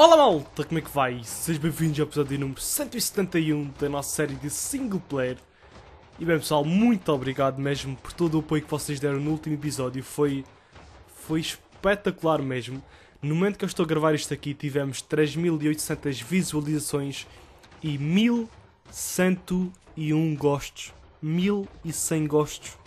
Olá malta, como é que vai? Sejam bem-vindos ao episódio número 171 da nossa série de single player. E bem pessoal, muito obrigado mesmo por todo o apoio que vocês deram no último episódio, foi, foi espetacular mesmo. No momento que eu estou a gravar isto aqui tivemos 3800 visualizações e 1101 gostos. 1100 gostos.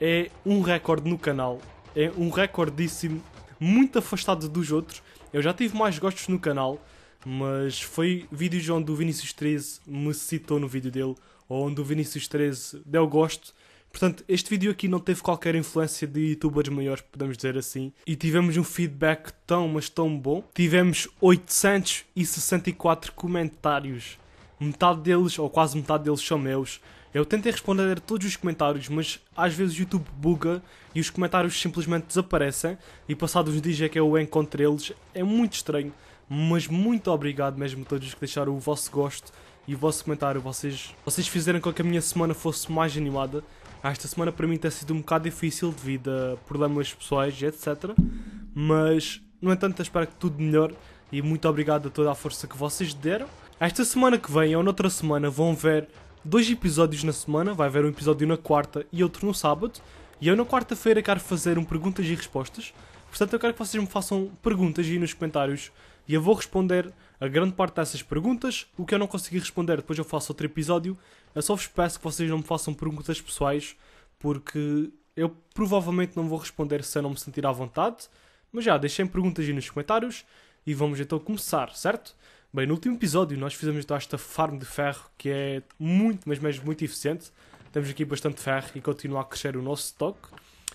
É um recorde no canal, é um recordíssimo, muito afastado dos outros eu já tive mais gostos no canal, mas foi vídeos onde o Vinicius 13 me citou no vídeo dele, ou onde o Vinicius 13 deu gosto. Portanto, este vídeo aqui não teve qualquer influência de youtubers maiores, podemos dizer assim, e tivemos um feedback tão, mas tão bom. Tivemos 864 comentários, metade deles, ou quase metade deles, são meus. Eu tentei responder a todos os comentários, mas às vezes o YouTube buga e os comentários simplesmente desaparecem. E passados uns dias é que eu encontro eles. É muito estranho, mas muito obrigado mesmo a todos que deixaram o vosso gosto e o vosso comentário. Vocês, vocês fizeram com que a minha semana fosse mais animada. Ah, esta semana para mim tem sido um bocado difícil devido a problemas pessoais e etc. Mas, no entanto, espero que tudo melhore e muito obrigado a toda a força que vocês deram. Esta semana que vem ou noutra semana vão ver dois episódios na semana, vai haver um episódio na quarta e outro no sábado. E eu na quarta-feira quero fazer um perguntas e respostas. Portanto, eu quero que vocês me façam perguntas aí nos comentários e eu vou responder a grande parte dessas perguntas. O que eu não consegui responder, depois eu faço outro episódio. Eu só vos peço que vocês não me façam perguntas pessoais, porque eu provavelmente não vou responder se eu não me sentir à vontade. Mas já, deixem perguntas aí nos comentários e vamos então começar, certo? Bem, no último episódio nós fizemos então esta farm de ferro que é muito, mas mesmo muito eficiente. Temos aqui bastante ferro e continua a crescer o nosso stock.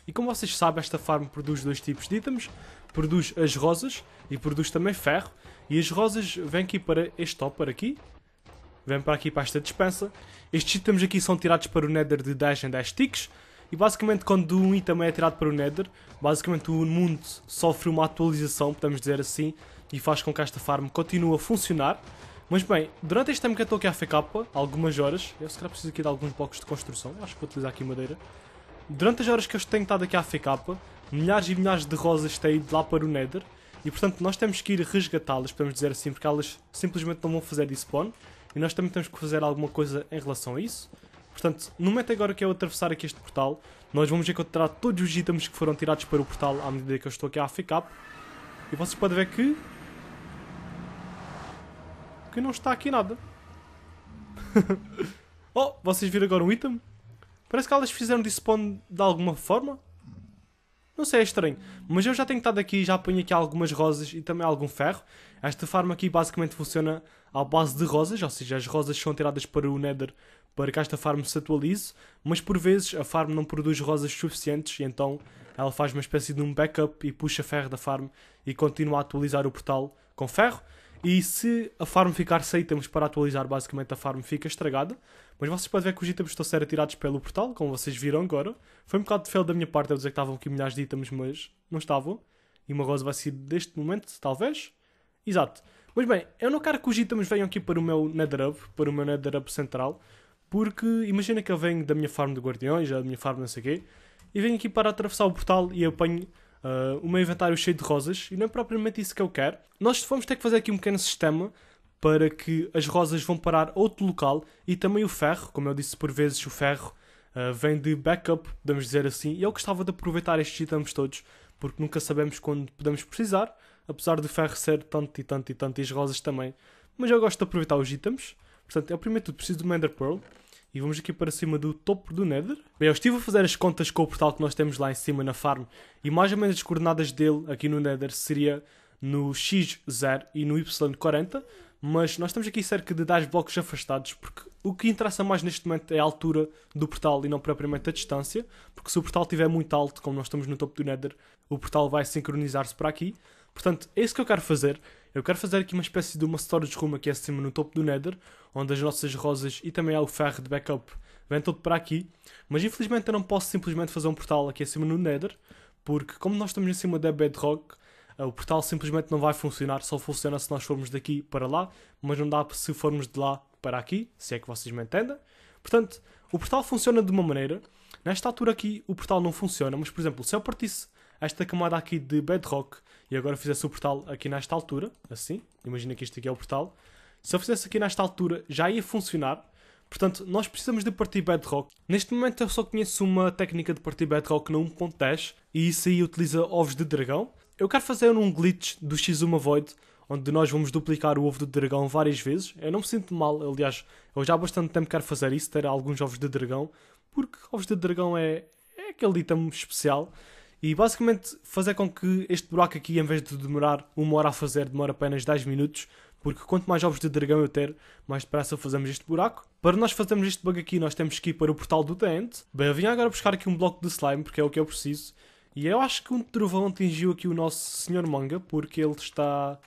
E como vocês sabem, esta farm produz dois tipos de itens. Produz as rosas e produz também ferro. E as rosas vêm aqui para este topper aqui. Vêm para aqui para esta dispensa. Estes itens aqui são tirados para o nether de 10 em 10 ticks. E basicamente quando um item é tirado para o nether, basicamente o mundo sofre uma atualização, podemos dizer assim, e faz com que esta farm continue a funcionar. Mas bem, durante este tempo que eu estou aqui à FK, algumas horas, eu se calhar preciso aqui de alguns blocos de construção, acho que vou utilizar aqui madeira. Durante as horas que eu tenho estado aqui à FK, milhares e milhares de rosas têm ido lá para o Nether, e portanto nós temos que ir resgatá-las, podemos dizer assim, porque elas simplesmente não vão fazer despawn, e nós também temos que fazer alguma coisa em relação a isso. Portanto, no momento agora que eu atravessar aqui este portal, nós vamos encontrar todos os itens que foram tirados para o portal à medida que eu estou aqui a FK, E vocês podem ver que que não está aqui nada. oh, vocês viram agora um item? Parece que elas fizeram despawn de alguma forma. Não sei, é estranho. Mas eu já tenho estado aqui, já ponho aqui algumas rosas e também algum ferro. Esta farm aqui basicamente funciona à base de rosas, ou seja, as rosas são tiradas para o Nether para que esta farm se atualize, mas por vezes a farm não produz rosas suficientes e então ela faz uma espécie de um backup e puxa ferro da farm e continua a atualizar o portal com ferro. E se a farm ficar sem itens para atualizar, basicamente a farm fica estragada. Mas vocês podem ver que os itens estão a ser atirados pelo portal, como vocês viram agora. Foi um bocado de fail da minha parte eu dizer que estavam aqui milhares de itens, mas não estavam. E uma rosa vai ser deste momento, talvez. Exato. Mas bem, eu não quero que os itens venham aqui para o meu netherub, para o meu netherub central. Porque imagina que eu venho da minha farm de guardiões, da minha farm não sei o quê. E venho aqui para atravessar o portal e apanho uh, o meu inventário cheio de rosas e não é propriamente isso que eu quero. Nós vamos ter que fazer aqui um pequeno sistema para que as rosas vão parar outro local e também o ferro, como eu disse por vezes, o ferro uh, vem de backup, podemos dizer assim, e eu gostava de aproveitar estes itens todos, porque nunca sabemos quando podemos precisar, apesar do ferro ser tanto e tanto e tanto e as rosas também, mas eu gosto de aproveitar os itens. Portanto, eu primeiro tudo preciso de uma Ender Pearl, e vamos aqui para cima do topo do Nether. Bem, eu estive a fazer as contas com o portal que nós temos lá em cima na farm. E mais ou menos as coordenadas dele aqui no Nether seria no X0 e no Y40. Mas nós estamos aqui cerca de 10 blocos afastados, porque o que interessa mais neste momento é a altura do portal e não propriamente a distância. Porque se o portal estiver muito alto, como nós estamos no topo do Nether, o portal vai sincronizar-se para aqui. Portanto, é isso que eu quero fazer. Eu quero fazer aqui uma espécie de uma storage room aqui acima no topo do Nether, onde as nossas rosas e também há o ferro de backup vem tudo para aqui. Mas infelizmente eu não posso simplesmente fazer um portal aqui acima no Nether, porque como nós estamos em cima da Bedrock, eh, o portal simplesmente não vai funcionar, só funciona se nós formos daqui para lá, mas não dá se formos de lá para aqui, se é que vocês me entendem. Portanto, o portal funciona de uma maneira. Nesta altura aqui o portal não funciona, mas por exemplo, se eu partisse esta camada aqui de Bedrock e agora fizesse o portal aqui nesta altura, assim, imagina que isto aqui é o portal, se eu fizesse aqui nesta altura já ia funcionar, portanto nós precisamos de partir bedrock. Neste momento eu só conheço uma técnica de partir bedrock no 1.10 e isso aí utiliza ovos de dragão. Eu quero fazer um glitch do X1 Void, onde nós vamos duplicar o ovo do dragão várias vezes. Eu não me sinto mal, aliás, eu já há bastante tempo quero fazer isso, ter alguns ovos de dragão, porque ovos de dragão é, é aquele item especial. E basicamente fazer com que este buraco aqui, em vez de demorar uma hora a fazer, demora apenas 10 minutos, porque quanto mais ovos de dragão eu ter, mais depressa fazemos este buraco. Para nós fazermos este bug aqui, nós temos que ir para o portal do dente. Bem, eu vim agora buscar aqui um bloco de slime, porque é o que eu preciso. E eu acho que um trovão atingiu aqui o nosso senhor manga, porque ele está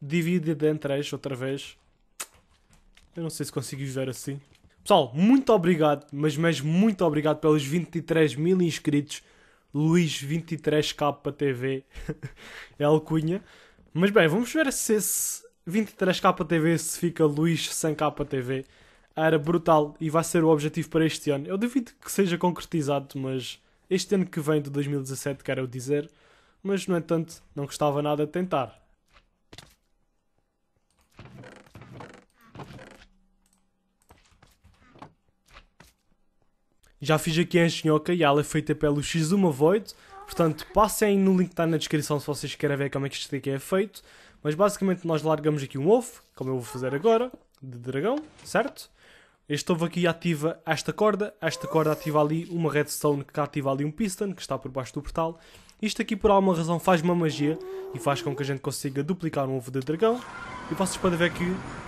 dividido entre as outra vez. Eu não sei se consigo viver assim. Pessoal, muito obrigado, mas mesmo muito obrigado pelos 23 mil inscritos. Luís 23K TV é alcunha. Mas bem, vamos ver se esse 23K TV se fica Luís 100K TV. Era brutal e vai ser o objetivo para este ano. Eu duvido que seja concretizado, mas este ano que vem de 2017, quero dizer. Mas no entanto, não gostava nada de tentar. Já fiz aqui a engenhoca e ela é feita pelo X1 Void. Portanto, passem no link que está na descrição se vocês querem ver como é que este aqui é feito. Mas basicamente nós largamos aqui um ovo, como eu vou fazer agora, de dragão, certo? Este ovo aqui ativa esta corda, esta corda ativa ali uma redstone que ativa ali um piston que está por baixo do portal. Isto aqui por alguma razão faz uma magia e faz com que a gente consiga duplicar um ovo de dragão. E vocês podem ver que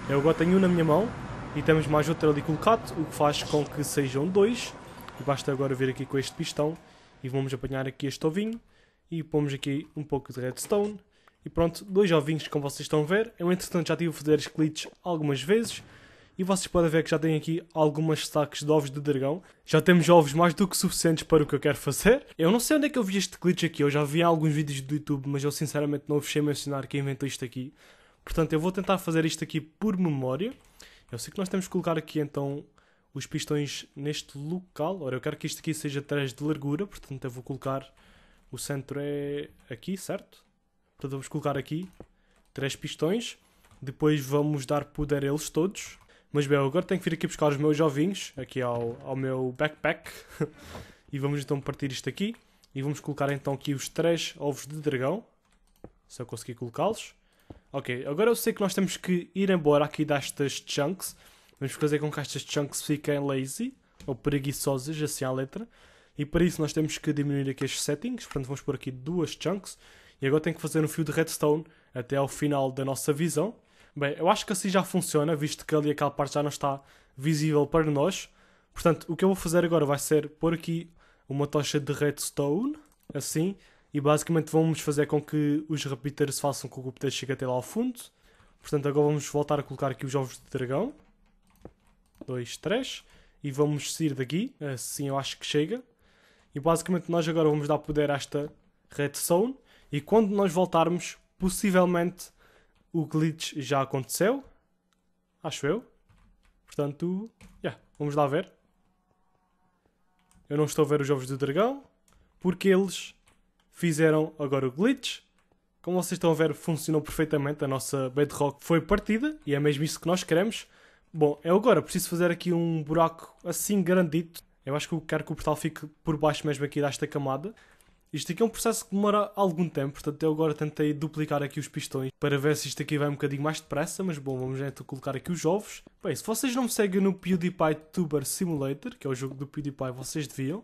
eu agora tenho um na minha mão e temos mais outro ali colocado, o que faz com que sejam dois basta agora vir aqui com este pistão e vamos apanhar aqui este ovinho e pomos aqui um pouco de redstone. E pronto, dois ovinhos como vocês estão a ver. Eu entretanto já tive a fazer esqueletos algumas vezes e vocês podem ver que já tem aqui algumas saques de ovos de dragão. Já temos ovos mais do que suficientes para o que eu quero fazer. Eu não sei onde é que eu vi este glitch aqui, eu já vi alguns vídeos do YouTube, mas eu sinceramente não vos sei mencionar quem inventou isto aqui. Portanto, eu vou tentar fazer isto aqui por memória. Eu sei que nós temos que colocar aqui então os pistões neste local. Ora, eu quero que isto aqui seja 3 de largura, portanto eu vou colocar... O centro é aqui, certo? Portanto, vamos colocar aqui 3 pistões. Depois vamos dar poder a eles todos. Mas bem, agora tenho que vir aqui buscar os meus ovinhos, aqui ao, ao meu backpack. e vamos então partir isto aqui. E vamos colocar então aqui os 3 ovos de dragão. Se eu conseguir colocá-los. Ok, agora eu sei que nós temos que ir embora aqui destas chunks. Vamos fazer com que estas chunks fiquem lazy, ou preguiçosas, assim à letra. E para isso nós temos que diminuir aqui estes settings, portanto vamos pôr aqui duas chunks. E agora tenho que fazer um fio de redstone até ao final da nossa visão. Bem, eu acho que assim já funciona, visto que ali aquela parte já não está visível para nós. Portanto, o que eu vou fazer agora vai ser pôr aqui uma tocha de redstone, assim, e basicamente vamos fazer com que os repeaters façam com que o poder chegue até lá ao fundo. Portanto, agora vamos voltar a colocar aqui os ovos de dragão dois, três. E vamos sair daqui. Assim eu acho que chega. E basicamente nós agora vamos dar poder a esta red zone. E quando nós voltarmos, possivelmente o glitch já aconteceu. Acho eu. Portanto, yeah, vamos lá ver. Eu não estou a ver os ovos do dragão. Porque eles fizeram agora o glitch. Como vocês estão a ver, funcionou perfeitamente. A nossa bedrock foi partida. E é mesmo isso que nós queremos. Bom, eu agora preciso fazer aqui um buraco assim grandito. Eu acho que eu quero que o portal fique por baixo mesmo aqui desta camada. Isto aqui é um processo que demora algum tempo, portanto eu agora tentei duplicar aqui os pistões para ver se isto aqui vai um bocadinho mais depressa, mas bom, vamos então colocar aqui os ovos. Bem, se vocês não me seguem no PewDiePie Tuber Simulator, que é o jogo do PewDiePie, vocês deviam,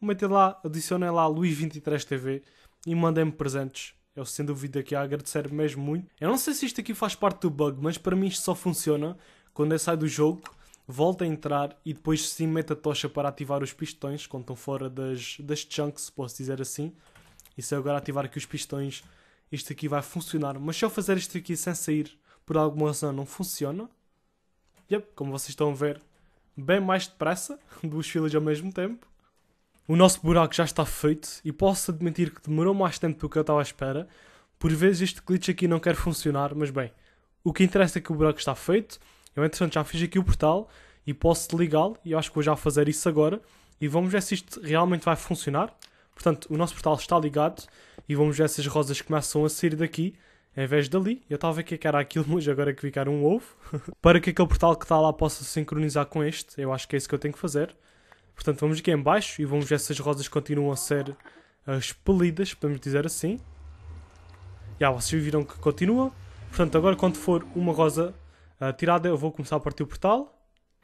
metem lá, adicionem lá Luís23TV e mandem-me presentes. Eu sem dúvida aqui a agradecer mesmo muito. Eu não sei se isto aqui faz parte do bug, mas para mim isto só funciona quando ele sai do jogo, volta a entrar e depois se mete a tocha para ativar os pistões, quando estão fora das, das chunks, posso dizer assim. E se eu agora ativar aqui os pistões, isto aqui vai funcionar. Mas se eu fazer isto aqui sem sair, por alguma razão não funciona. Yep, como vocês estão a ver, bem mais depressa, duas filas ao mesmo tempo. O nosso buraco já está feito e posso admitir que demorou mais tempo do que eu estava à espera. Por vezes este glitch aqui não quer funcionar, mas bem, o que interessa é que o buraco está feito eu, é entretanto, já fiz aqui o portal e posso ligá-lo e acho que vou já fazer isso agora e vamos ver se isto realmente vai funcionar. Portanto, o nosso portal está ligado e vamos ver se as rosas começam a sair daqui em vez dali. Eu estava a ver é que era aquilo, mas agora que ficaram que um ovo. Para que aquele portal que está lá possa sincronizar com este, eu acho que é isso que eu tenho que fazer. Portanto, vamos aqui em baixo e vamos ver se as rosas continuam a ser eh, expelidas, podemos dizer assim. Já, vocês viram que continua. Portanto, agora quando for uma rosa ah, tirada, eu vou começar a partir o portal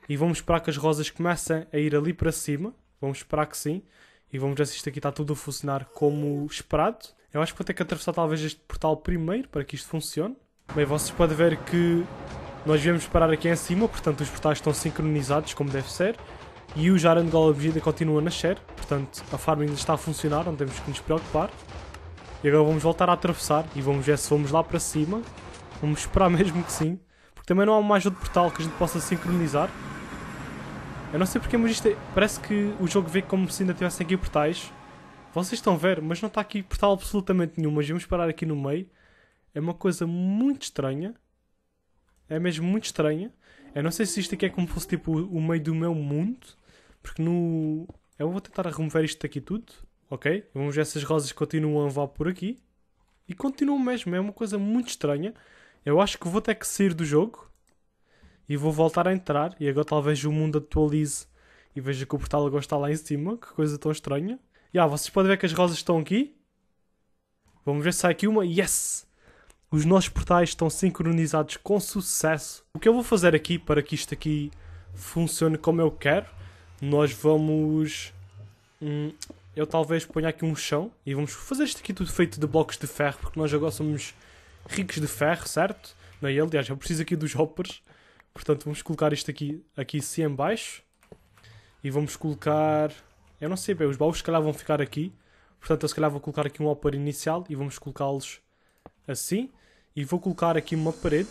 e vamos esperar que as rosas comecem a ir ali para cima. Vamos esperar que sim. E vamos ver se isto aqui está tudo a funcionar como esperado. Eu acho que vou ter que atravessar talvez este portal primeiro para que isto funcione. Bem, vocês podem ver que nós viemos parar aqui em cima, portanto os portais estão sincronizados como deve ser. E o Jaran de ainda continua a nascer, portanto a farm ainda está a funcionar, não temos que nos preocupar. E agora vamos voltar a atravessar e vamos ver se vamos lá para cima. Vamos esperar mesmo que sim. Também não há uma ajuda portal que a gente possa sincronizar. Eu não sei porque, mas isto é... parece que o jogo vê como se ainda tivessem aqui portais. Vocês estão a ver, mas não está aqui portal absolutamente nenhum. Mas vamos parar aqui no meio. É uma coisa muito estranha. É mesmo muito estranha. Eu não sei se isto aqui é como fosse tipo o meio do meu mundo. Porque no. Eu vou tentar remover isto aqui tudo. Ok? Vamos ver se as rosas continuam a voar por aqui. E continuam mesmo. É uma coisa muito estranha. Eu acho que vou ter que sair do jogo e vou voltar a entrar. E agora talvez o mundo atualize e veja que o portal agora está lá em cima. Que coisa tão estranha. E ah, vocês podem ver que as rosas estão aqui. Vamos ver se sai aqui uma. Yes! Os nossos portais estão sincronizados com sucesso. O que eu vou fazer aqui para que isto aqui funcione como eu quero, nós vamos... Hum, eu talvez ponha aqui um chão e vamos fazer isto aqui tudo feito de blocos de ferro, porque nós agora somos Ricos de Ferro, certo? Não é ele? Aliás, eu preciso aqui dos hoppers. Portanto, vamos colocar isto aqui, aqui sim em baixo. E vamos colocar... Eu não sei bem, os baús se calhar vão ficar aqui. Portanto, eu se calhar vou colocar aqui um hopper inicial e vamos colocá-los assim. E vou colocar aqui uma parede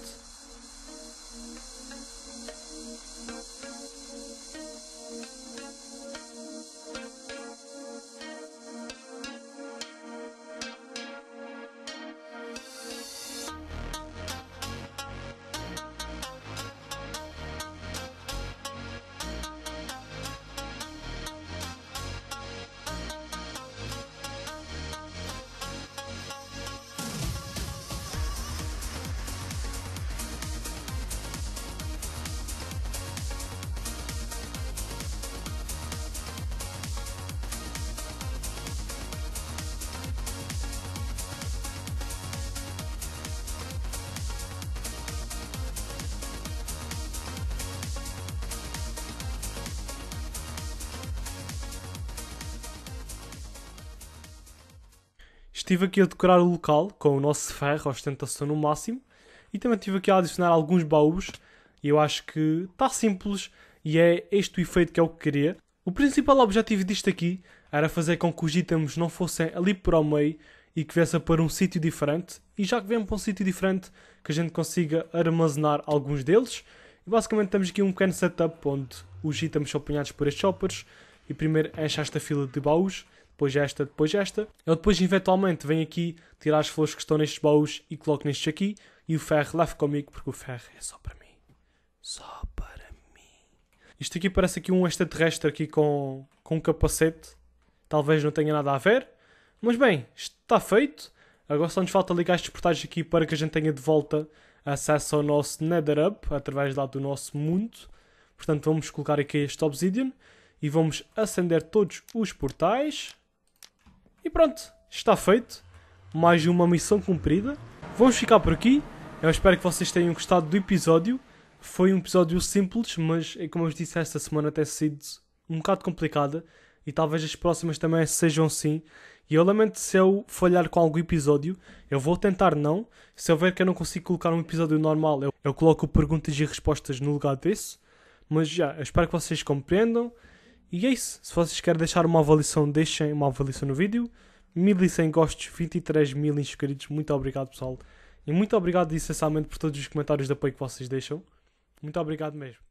estive aqui a decorar o local com o nosso ferro, ostentação no máximo, e também estive aqui a adicionar alguns baús, e eu acho que está simples e é este o efeito que é o que queria. O principal objetivo disto aqui era fazer com que os itens não fossem ali por ao meio e que viesse para um sítio diferente, e já que vem para um sítio diferente, que a gente consiga armazenar alguns deles. E basicamente temos aqui um pequeno setup onde os itens são apanhados por estes shoppers, e primeiro enche esta fila de baús, depois esta, depois esta. Eu depois eventualmente venho aqui tirar as flores que estão nestes baús e coloco nestes aqui e o ferro leve comigo porque o ferro é só para mim. Só para mim. Isto aqui parece aqui um extraterrestre aqui com, com um capacete. Talvez não tenha nada a ver. Mas bem, está feito. Agora só nos falta ligar estes portais aqui para que a gente tenha de volta acesso ao nosso Up através lá do nosso mundo. Portanto, vamos colocar aqui este Obsidian e vamos acender todos os portais. E pronto, está feito. Mais uma missão cumprida. Vamos ficar por aqui. Eu espero que vocês tenham gostado do episódio. Foi um episódio simples, mas como eu vos disse, esta semana tem sido um bocado complicada. E talvez as próximas também sejam sim. E eu lamento se eu falhar com algum episódio. Eu vou tentar não. Se eu ver que eu não consigo colocar um episódio normal, eu, eu coloco perguntas e respostas no lugar desse. Mas já, eu espero que vocês compreendam. E é isso. Se vocês querem deixar uma avaliação, deixem uma avaliação no vídeo. 1100 gostos, 23 mil inscritos. Muito obrigado, pessoal. E muito obrigado, essencialmente, por todos os comentários de apoio que vocês deixam. Muito obrigado mesmo.